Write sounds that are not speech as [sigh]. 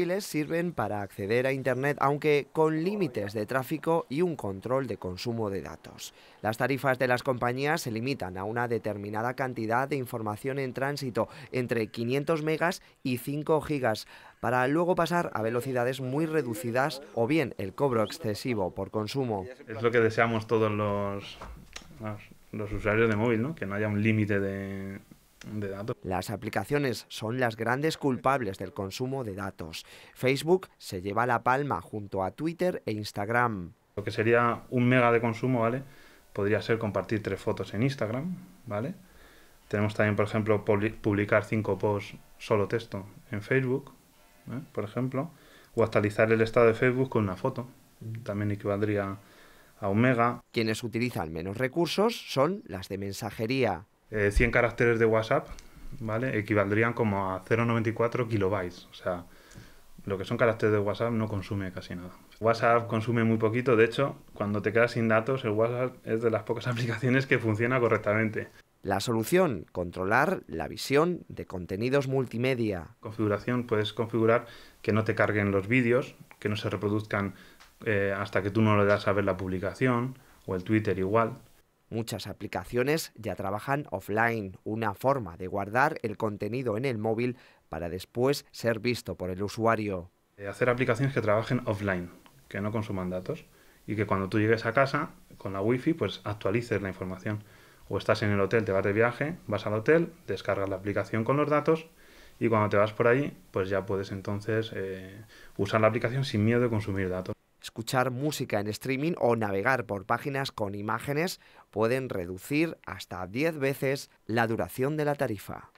móviles sirven para acceder a Internet, aunque con límites de tráfico y un control de consumo de datos. Las tarifas de las compañías se limitan a una determinada cantidad de información en tránsito, entre 500 megas y 5 gigas, para luego pasar a velocidades muy reducidas o bien el cobro excesivo por consumo. Es lo que deseamos todos los, los usuarios de móvil, ¿no? que no haya un límite de, las aplicaciones son las grandes culpables del consumo de datos. Facebook se lleva la palma junto a Twitter e Instagram. Lo que sería un mega de consumo, ¿vale? Podría ser compartir tres fotos en Instagram, ¿vale? Tenemos también, por ejemplo, publicar cinco posts solo texto en Facebook, ¿eh? por ejemplo, o actualizar el estado de Facebook con una foto. Mm. También equivaldría a un mega. Quienes utilizan menos recursos son las de mensajería. 100 eh, caracteres de WhatsApp, ¿vale? Equivaldrían como a 0,94 kilobytes. O sea, lo que son caracteres de WhatsApp no consume casi nada. WhatsApp consume muy poquito, de hecho, cuando te quedas sin datos, el WhatsApp es de las pocas [laughs] aplicaciones que funciona correctamente. La solución, controlar la visión de contenidos multimedia. Configuración, puedes configurar que no te carguen los vídeos, que no se reproduzcan eh, hasta que tú no le das a ver la publicación, o el Twitter igual. Muchas aplicaciones ya trabajan offline, una forma de guardar el contenido en el móvil para después ser visto por el usuario. Eh, hacer aplicaciones que trabajen offline, que no consuman datos y que cuando tú llegues a casa con la wifi pues actualices la información. O estás en el hotel, te vas de viaje, vas al hotel, descargas la aplicación con los datos y cuando te vas por ahí pues ya puedes entonces eh, usar la aplicación sin miedo de consumir datos. Escuchar música en streaming o navegar por páginas con imágenes pueden reducir hasta 10 veces la duración de la tarifa.